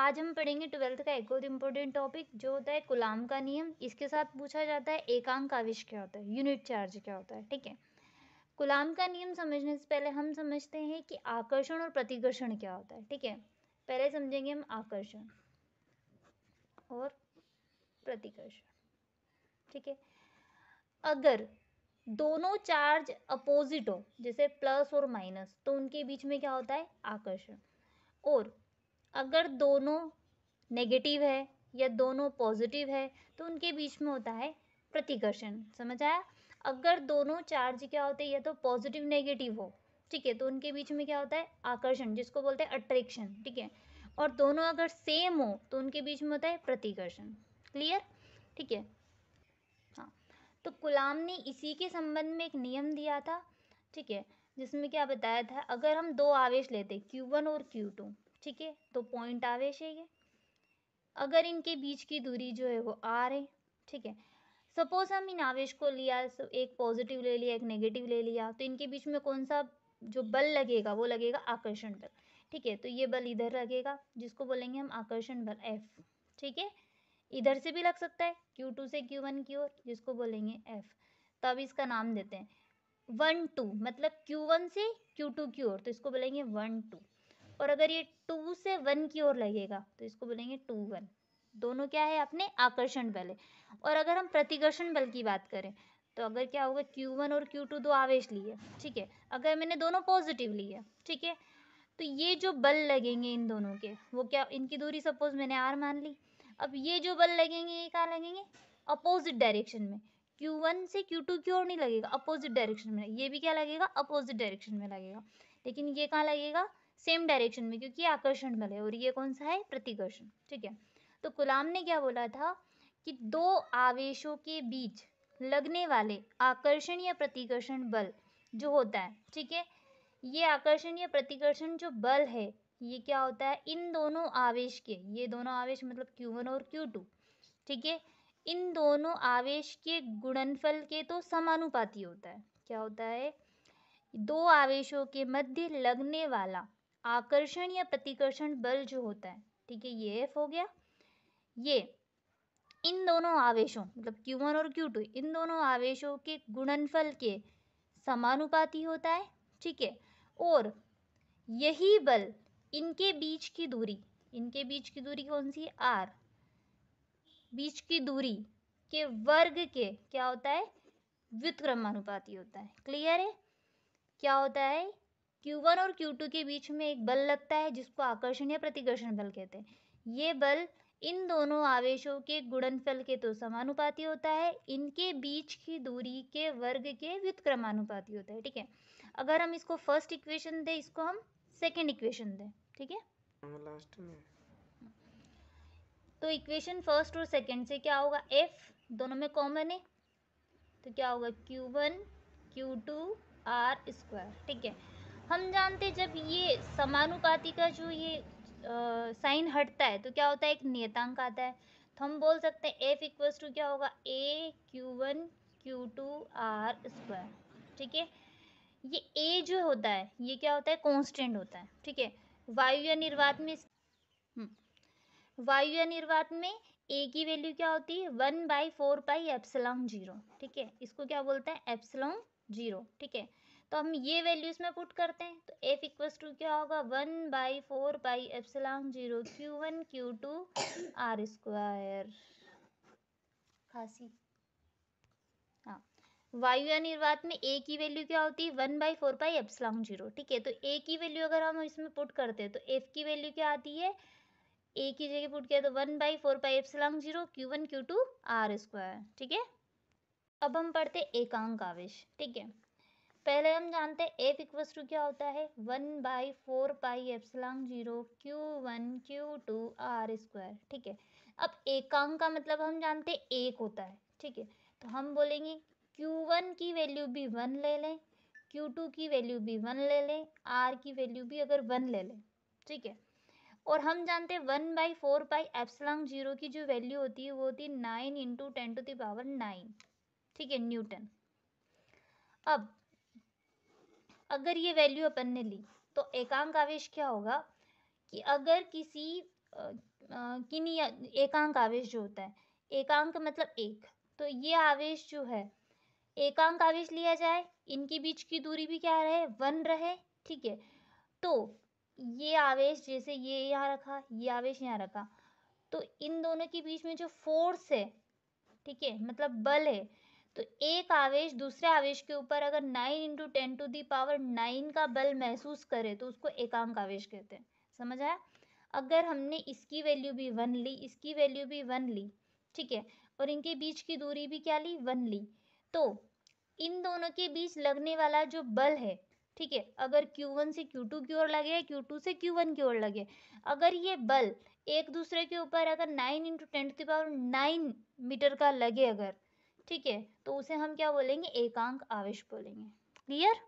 आज हम पढ़ेंगे ट्वेल्थ का एक और इम्पोर्टेंट टॉपिक जो होता है गुलाम का नियम इसके साथ पूछा जाता है एकांक आविश क्या होता है यूनिट चार्ज क्या होता है ठीक है गुलाम का नियम समझने से पहले हम समझते हैं कि आकर्षण और प्रतिकर्षण क्या होता है ठीक है पहले समझेंगे हम आकर्षण और प्रतिकर्षण ठीक है अगर दोनों चार्ज अपोजिट हो जैसे प्लस और माइनस तो उनके बीच में क्या होता है आकर्षण और अगर दोनों नेगेटिव है या दोनों पॉजिटिव है तो उनके बीच में होता है प्रतिकर्षण समझ आया अगर दोनों चार्ज क्या होते हैं या तो पॉजिटिव नेगेटिव हो ठीक है तो उनके बीच में क्या होता है आकर्षण जिसको बोलते हैं अट्रैक्शन ठीक है और दोनों अगर सेम हो तो उनके बीच में होता है प्रतिकर्षण क्लियर ठीक है हाँ तो गुलाम ने इसी के संबंध में एक नियम दिया था ठीक है जिसमें क्या बताया था अगर हम दो आवेश लेते Q1 और Q2 ठीक है तो पॉइंट आवेश है ये अगर इनके बीच की दूरी जो है वो आर है ठीक है सपोज हम इन आवेश को लिया एक पॉजिटिव ले लिया एक नेगेटिव ले लिया तो इनके बीच में कौन सा जो बल लगेगा वो लगेगा आकर्षण बल ठीक है तो ये बल इधर लगेगा जिसको बोलेंगे हम आकर्षण बल एफ ठीक है इधर से भी लग सकता है क्यू टू से क्यू वन की ओर जिसको बोलेंगे एफ तो अब इसका नाम देते हैं वन टू मतलब क्यू वन से क्यू टू की ओर तो इसको बोलेंगे वन टू और अगर ये टू से वन की ओर लगेगा तो इसको बोलेंगे टू वन दोनों क्या है अपने आकर्षण बल है और अगर हम प्रतिकर्षण बल की बात करें तो अगर क्या होगा Q1 और Q2 दो आवेश लिए ठीक है अगर मैंने दोनों पॉजिटिव लिए ठीक है तो ये जो बल लगेंगे इन दोनों के वो क्या इनकी दूरी सपोज मैंने आर मान ली अब ये जो बल लगेंगे ये कहाँ लगेंगे अपोजिट डायरेक्शन में Q1 से Q2 की ओर नहीं लगेगा अपोजिट डायरेक्शन में ये भी क्या लगेगा अपोजिट डायरेक्शन में लगेगा लेकिन ये कहाँ लगेगा सेम डायरेक्शन में क्योंकि आकर्षण बल है और ये कौन सा है प्रतिकर्षण ठीक है तो गुलाम ने क्या बोला था कि दो आवेशों के बीच लगने वाले आकर्षण या प्रतिकर्षण बल जो होता है ठीक है ये आकर्षण या प्रतिकर्षण जो बल है ये क्या होता है इन दोनों आवेश के ये दोनों आवेश मतलब Q1 और Q2 ठीक है इन दोनों आवेश के गुणनफल के तो समानुपाती होता है क्या होता है दो आवेशों के मध्य लगने वाला आकर्षण या प्रतिकर्षण बल जो होता है ठीक है ये एफ हो गया ये इन दोनों आवेशों मतलब क्यू वन और क्यू टू इन दोनों आवेशों के गुणनफल के समानुपाती होता है ठीक है और यही बल इनके बीच की दूरी इनके बीच की दूरी कौन सी आर बीच की दूरी के वर्ग के क्या होता है व्युत्क्रमानुपाती होता है क्लियर है क्या होता है Q1 और Q2 के बीच में एक बल लगता है जिसको आकर्षण या प्रतिकर्षण बल कहते हैं ये बल इन दोनों आवेशों के गुणनफल के तो समानुपाती होता है इनके बीच की दूरी के वर्ग के व्युत्क्रमानुपाती होता है ठीक है अगर हम इसको फर्स्ट इक्वेशन दें इसको हम सेकेंड इक्वेशन दें ठीक है तो इक्वेशन फर्स्ट और सेकेंड से क्या होगा एफ दोनों में कॉमन है तो क्या होगा Q one Q two R square ठीक है हम जानते जब ये समानुपाति का जो ये साइन हटता है तो क्या होता है एक नियतांक आता है तो हम बोल सकते हैं एफ इक्वल्स टू क्या होगा A Q one Q two R square ठीक है ये ए जो होता है ये क्या होता है कॉन्स्टेंट होता है ठीक है वायु या निर्वात में हम्म, वायु या निर्वात में ए की वैल्यू क्या होती है one by four pi epsilon zero ठीक है इसको क्या बोलते हैं एप्सलॉन्ग जीरो ठीक है तो हम ये वैल्यू इसमें पुट करते हैं तो एफ इक्वस टू क्या होगा one by four by epsilon zero Q one Q two R square खासी हाँ। वायु या निर्वात में ए की वैल्यू क्या होती है one by four by epsilon zero ठीक है तो ए की वैल्यू अगर हम इसमें पुट करते हैं तो एफ की वैल्यू क्या आती है ए की जगह पुट किया तो one by four by epsilon zero Q one Q two R square ठीक है अब हम पढ़ते एकांक आवेश ठीक है पहले हम जानते हैं एफ इक्वस टू क्या होता है one by four pi epsilon zero Q one Q two R square ठीक है अब एकांक का मतलब हम जानते हैं एक होता है ठीक है तो हम बोलेंगे क्यू वन की वैल्यू भी वन ले लें क्यू टू की वैल्यू भी वन ले लें आर की वैल्यू भी अगर वन ले लें ठीक है और हम जानते हैं one by four pi epsilon zero की जो वैल्यू होती है वो होती है nine into ten to the power nine ठीक है न्यूटन अब अगर ये वैल्यू अपन ने ली तो एकांक आवेश क्या होगा कि अगर किसी किन्नी एकांक आवेश जो होता है एकांक मतलब एक तो ये आवेश जो है एकांक आवेश लिया जाए इनके बीच की दूरी भी क्या रहे वन रहे ठीक है तो ये आवेश जैसे ये यहाँ रखा ये आवेश यहाँ रखा तो इन दोनों के बीच में जो फोर्स है ठीक है मतलब बल है तो एक आवेश दूसरे आवेश के ऊपर अगर nine into ten to the power nine का बल महसूस करे तो उसको एकांक आवेश कहते हैं समझ आया अगर हमने इसकी वैल्यू भी वन ली इसकी वैल्यू भी वन ली ठीक है और इनके बीच की दूरी भी क्या ली वन ली तो इन दोनों के बीच लगने वाला जो बल है ठीक है अगर Q1 से Q2 की ओर लगे Q2 से Q1 की ओर लगे अगर ये बल एक दूसरे के ऊपर अगर 9 into ten to the power 9 meter का लगे अगर ठीक है तो उसे हम क्या बोलेंगे एकांक आवेश बोलेंगे क्लियर